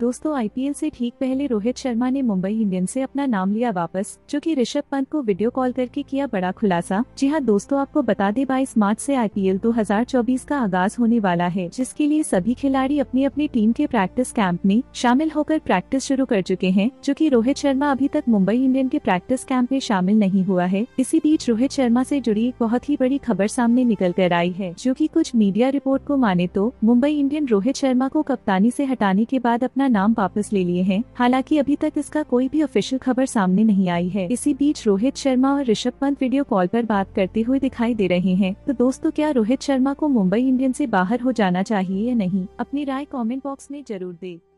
दोस्तों आईपीएल से ठीक पहले रोहित शर्मा ने मुंबई इंडियंस से अपना नाम लिया वापस जो कि ऋषभ पंत को वीडियो कॉल करके किया बड़ा खुलासा जी हाँ दोस्तों आपको बता दें बाईस मार्च से आईपीएल 2024 का आगाज होने वाला है जिसके लिए सभी खिलाड़ी अपनी अपनी टीम के प्रैक्टिस कैंप में शामिल होकर प्रैक्टिस शुरू कर चुके हैं जो की रोहित शर्मा अभी तक मुंबई इंडियन के प्रैक्टिस कैंप में शामिल नहीं हुआ है इसी बीच रोहित शर्मा ऐसी जुड़ी एक बहुत ही बड़ी खबर सामने निकल कर आई है जो की कुछ मीडिया रिपोर्ट को माने तो मुंबई इंडियन रोहित शर्मा को कप्तानी ऐसी हटाने के बाद अपना नाम वापस ले लिए हैं हालांकि अभी तक इसका कोई भी ऑफिशियल खबर सामने नहीं आई है इसी बीच रोहित शर्मा और ऋषभ पंत वीडियो कॉल पर बात करते हुए दिखाई दे रहे हैं तो दोस्तों क्या रोहित शर्मा को मुंबई इंडियन से बाहर हो जाना चाहिए या नहीं अपनी राय कॉमेंट बॉक्स में जरूर दे